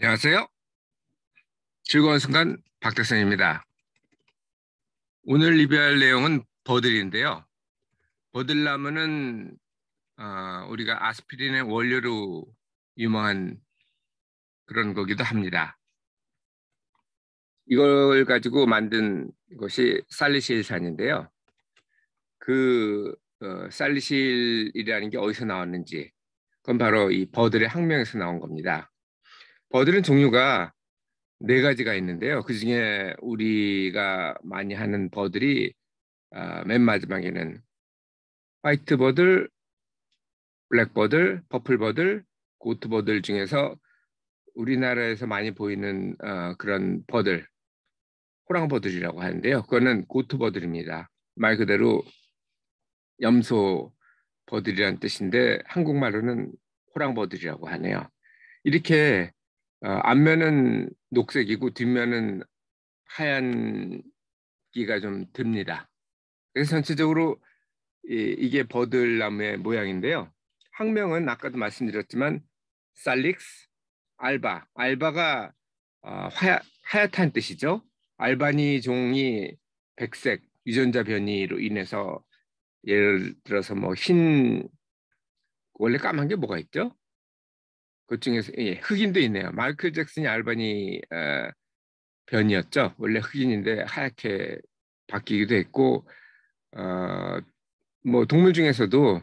안녕하세요. 즐거운 순간 박대성입니다 오늘 리뷰할 내용은 버들인데요. 버들나무는 어, 우리가 아스피린의 원료로 유명한 그런 거기도 합니다. 이걸 가지고 만든 것이 살리실산인데요. 그 어, 살리실이라는 게 어디서 나왔는지 그건 바로 이 버들의 학명에서 나온 겁니다. 버드는 종류가 네 가지가 있는데요. 그 중에 우리가 많이 하는 버들이 아, 맨 마지막에는 화이트 버들, 블랙 버들, 퍼플 버들, 고트 버들 중에서 우리나라에서 많이 보이는 어, 그런 버들, 호랑 버들이라고 하는데요. 그거는 고트 버들입니다. 말 그대로 염소 버들이란 뜻인데 한국말로는 호랑버들이라고 하네요. 이렇게 어, 앞면은 녹색이고 뒷면은 하얀기가 좀 듭니다. 그래서 전체적으로 이게 버들나무의 모양인데요. 학명은 아까도 말씀드렸지만 살릭스 알바 알바가 어, 하야, 하얗다는 뜻이죠. 알바니 종이 백색 유전자 변이로 인해서 예를 들어서 뭐 흰 원래 까만 게 뭐가 있죠? 그 중에서 예, 흑인도 있네요. 마이클 잭슨이 알바니 어, 변이었죠. 원래 흑인인데 하얗게 바뀌기도 했고 어, 뭐 동물 중에서도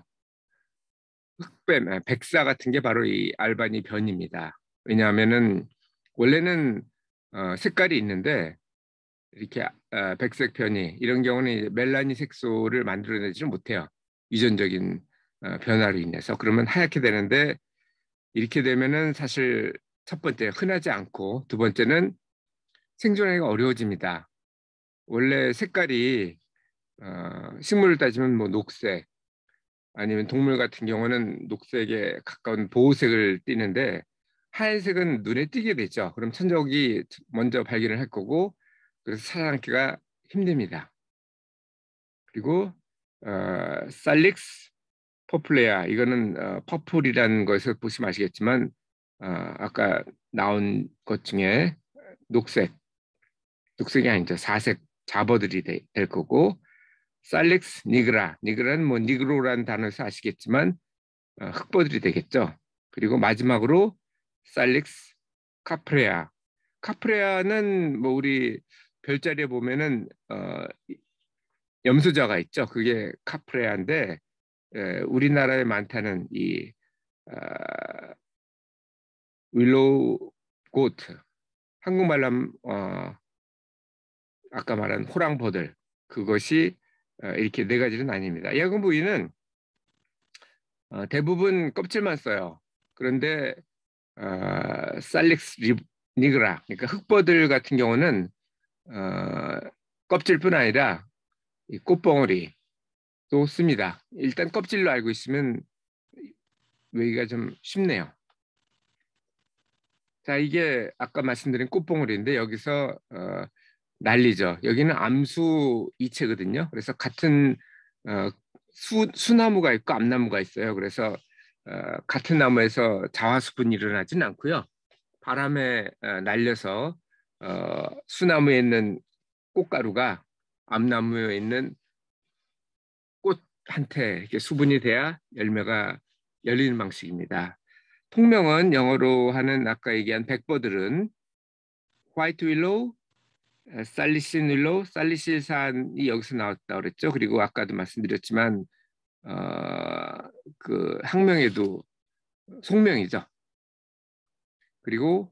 흑뱀, 아, 백사 같은 게 바로 이 알바니 변입니다. 왜냐하면은 원래는 어, 색깔이 있는데 이렇게 어, 백색 변이 이런 경우는 멜라닌 색소를 만들어내지는 못해요. 유전적인 어, 변화로 인해서 그러면 하얗게 되는데 이렇게 되면은 사실 첫 번째 흔하지 않고 두 번째는 생존하기가 어려워집니다. 원래 색깔이 어, 식물을 따지면 뭐 녹색 아니면 동물 같은 경우는 녹색에 가까운 보호색을 띠는데 하얀색은 눈에 띄게 되죠. 그럼 천적이 먼저 발견을 할 거고 그래서 살아남기가 힘듭니다. 그리고 어, 살릭스 퍼플레아 이거는 어, 퍼플이라는 것을 보시면 아시겠지만 어, 아까 나온 것 중에 녹색 녹색이 아니죠 사색 잡어들이 되, 될 거고 살렉스 니그라 니그라는 뭐 니그로라는 단어에서 아시겠지만 어, 흑보들이 되겠죠 그리고 마지막으로 살렉스 카프레아 카프레아는 뭐 우리 별자리에 보면은 어, 염소자가 있죠 그게 카프레아인데 예, 우리나라에 많다는 이 윌로우 아, 고트 한국말로 어, 아까 말한 호랑버들 그것이 어, 이렇게 네 가지는 아닙니다. 야근 부위는 어, 대부분 껍질만 써요. 그런데 어, 살릭스 니그라 그러니까 흑버들 같은 경우는 어, 껍질뿐 아니라 꽃봉오리 습니다 일단 껍질로 알고 있으면 외기가 좀 쉽네요. 자 이게 아까 말씀드린 꽃봉오리인데 여기서 어, 난리죠. 여기는 암수 이체거든요. 그래서 같은 어, 수, 수나무가 있고 암나무가 있어요. 그래서 어, 같은 나무에서 자화수분이 일어나진 않고요. 바람에 어, 날려서 어, 수나무에 있는 꽃가루가 암나무에 있는 한테 이렇게 수분이 돼야 열매가 열리는 방식입니다. 통명은 영어로 하는 아까 얘기한 백버들은 화이트 윌로우, 살리신 윌로우, 살리실산이 여기서 나왔다 그랬죠. 그리고 아까도 말씀드렸지만 어, 그 학명에도 송명이죠 그리고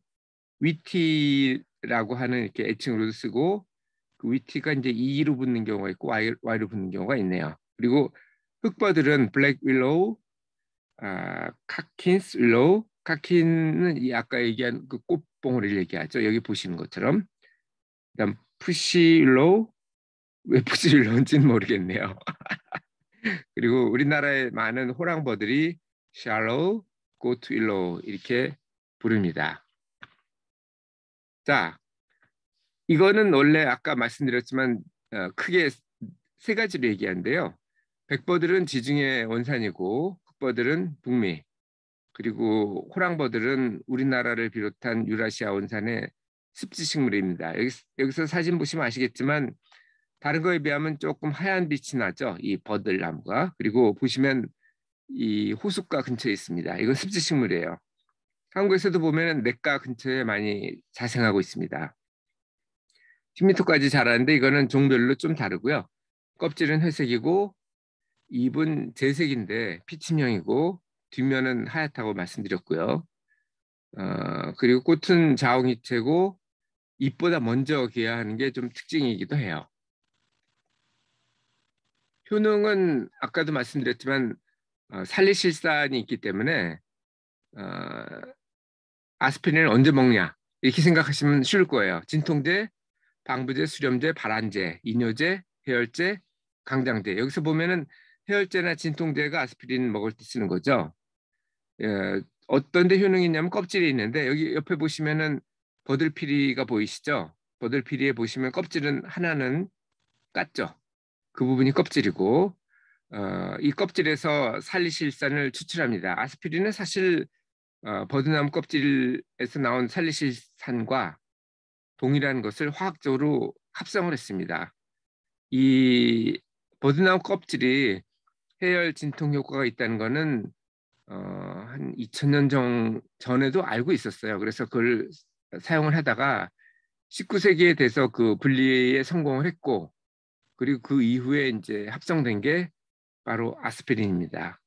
위티라고 하는 이렇게 애칭으로도 쓰고 그 위티가 이제 E로 붙는 경우가 있고 Y로 붙는 경우가 있네요. 그리고 흑버들은 블랙 윌로우, 아, 카킨스 윌로우, 카킨은 이 아까 얘기한 그 꽃봉오리를 얘기하죠. 여기 보시는 것처럼. 그다음 푸시 윌로우, 왜 푸시 윌로우인지는 모르겠네요. 그리고 우리나라의 많은 호랑버들이 샬로우, 고트 윌로우 이렇게 부릅니다. 자, 이거는 원래 아까 말씀드렸지만 어, 크게 세 가지로 얘기한데요. 백버들은 지중해 원산이고 흑버들은 북미 그리고 호랑버들은 우리나라를 비롯한 유라시아 원산의 습지 식물입니다. 여기, 여기서 사진 보시면 아시겠지만 다른 거에 비하면 조금 하얀 빛이 나죠. 이 버들나무가 그리고 보시면 이 호숫가 근처에 있습니다. 이건 습지 식물이에요. 한국에서도 보면 냇가 근처에 많이 자생하고 있습니다. 10m까지 자라는데 이거는 종별로 좀 다르고요. 껍질은 회색이고 입은 재색인데 피침형이고 뒷면은 하얗다고 말씀드렸고요. 어, 그리고 꽃은 자홍이체고 잎보다 먼저 기여하는 게 좀 특징이기도 해요. 효능은 아까도 말씀드렸지만 어, 살리실산이 있기 때문에 어, 아스피린을 언제 먹냐 이렇게 생각하시면 쉬울 거예요. 진통제, 방부제, 수렴제, 발안제, 이뇨제, 해열제, 강장제 여기서 보면은 해열제나 진통제가 아스피린 먹을 때 쓰는 거죠. 예, 어떤데 효능이 있냐면 껍질이 있는데 여기 옆에 보시면은 버들피리가 보이시죠? 버들피리에 보시면 껍질은 하나는 깠죠. 그 부분이 껍질이고 어, 이 껍질에서 살리실산을 추출합니다. 아스피린은 사실 어, 버드나무 껍질에서 나온 살리실산과 동일한 것을 화학적으로 합성을 했습니다. 이 버드나무 껍질이 해열 진통 효과가 있다는 거는 어, 한 2000년 정, 전에도 알고 있었어요. 그래서 그걸 사용을 하다가 19세기에 돼서 그 분리에 성공을 했고 그리고 그 이후에 이제 합성된 게 바로 아스피린입니다.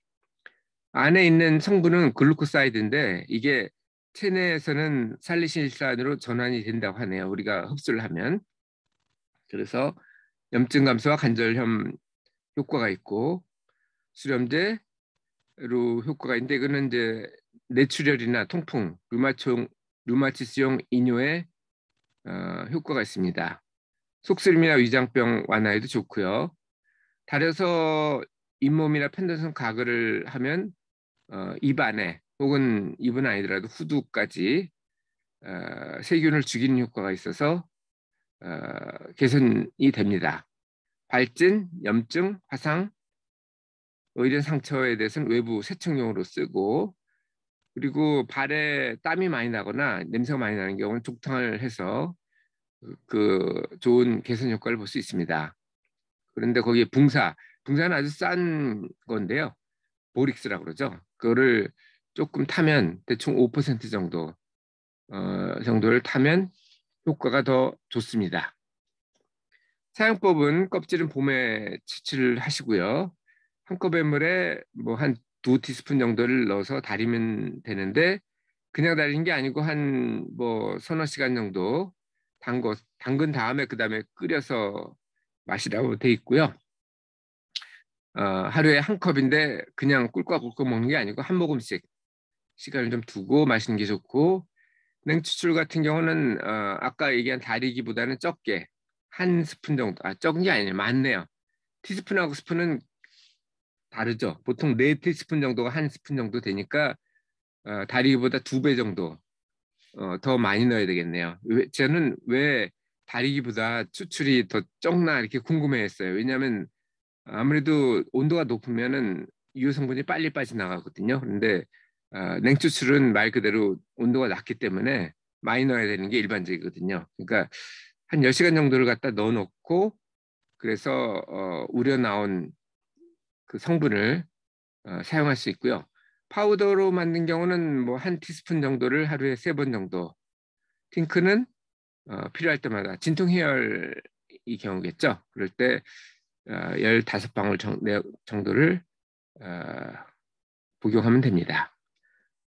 안에 있는 성분은 글루코사이드인데 이게 체내에서는 살리신산으로 전환이 된다고 하네요. 우리가 흡수를 하면. 그래서 염증 감소와 관절염 효과가 있고 수렴제로 효과가 있는데 그는 이제 뇌출혈이나 통풍, 류마총, 류마티스용 이뇨에 어, 효과가 있습니다. 속쓰림이나 위장병 완화에도 좋고요. 달여서 잇몸이나 편도선 가글을 하면 어, 입 안에 혹은 입은 아니더라도 후두까지 어, 세균을 죽이는 효과가 있어서 어, 개선이 됩니다. 발진, 염증, 화상, 의뢰 상처에 대해서는 외부 세척용으로 쓰고 그리고 발에 땀이 많이 나거나 냄새가 많이 나는 경우는 족탕을 해서 그 좋은 개선 효과를 볼 수 있습니다. 그런데 거기에 붕사, 붕사는 아주 싼 건데요. 보릭스라고 그러죠. 그거를 조금 타면 대충 5% 정도 어, 정도를 타면 효과가 더 좋습니다. 사용법은 껍질은 봄에 채취를 하시고요. 한컵의 물에 뭐 한 두 티스푼 정도를 넣어서 달이면 되는데 그냥 달인 게 아니고 한 뭐 서너 시간 정도 담궈 담근 다음에 그 다음에 끓여서 마시라고 돼 있고요. 어, 하루에 한 컵인데 그냥 꿀꺽꿀꺽 먹는 게 아니고 한 모금씩 시간을 좀 두고 마시는 게 좋고 냉추출 같은 경우는 어, 아까 얘기한 다리기보다는 적게 한 스푼 정도 아 적은 게 아니에요 많네요 티스푼하고 스푼은 다르죠. 보통 네 테스푼 정도가 한 스푼 정도 되니까 어, 다리기보다 두 배 정도 어, 더 많이 넣어야 되겠네요. 왜, 저는 왜 다리기보다 추출이 더 적나 이렇게 궁금해했어요. 왜냐하면 아무래도 온도가 높으면은 유효 성분이 빨리 빠져나가거든요. 그런데 어, 냉추출은 말 그대로 온도가 낮기 때문에 많이 넣어야 되는 게 일반적이거든요. 그러니까 한 열시간 정도를 갖다 넣어놓고 그래서 어, 우려 나온 그 성분을 어, 사용할 수 있고요. 파우더로 만든 경우는 뭐 한 티스푼 정도를 하루에 세 번 정도. 틴크는 어, 필요할 때마다 진통 해열이 경우겠죠. 그럴 때 어, 15방울 정, 네, 정도를 어, 복용하면 됩니다.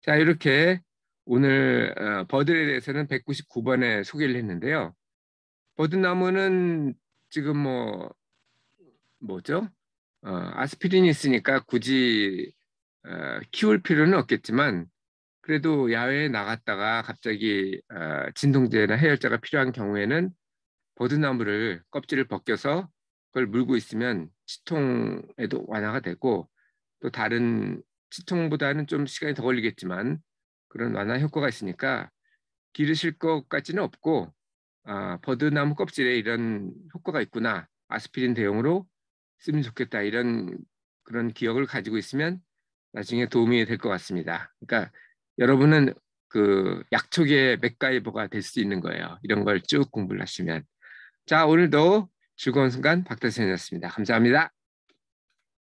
자 이렇게 오늘 어, 버들에 대해서는 199번에 소개를 했는데요. 버드나무는 지금 뭐 뭐죠? 어, 아스피린이 있으니까 굳이 어, 키울 필요는 없겠지만 그래도 야외에 나갔다가 갑자기 어, 진통제나 해열제가 필요한 경우에는 버드나무를 껍질을 벗겨서 그걸 물고 있으면 치통에도 완화가 되고 또 다른 치통보다는 좀 시간이 더 걸리겠지만 그런 완화 효과가 있으니까 기르실 것까지는 없고 아, 버드나무 껍질에 이런 효과가 있구나 아스피린 대용으로 쓰면 좋겠다 이런 그런 기억을 가지고 있으면 나중에 도움이 될 것 같습니다. 그러니까 여러분은 그 약초계 맥가이버가 될 수 있는 거예요. 이런 걸 쭉 공부를 하시면. 자, 오늘도 즐거운 순간 박대선이었습니다. 감사합니다.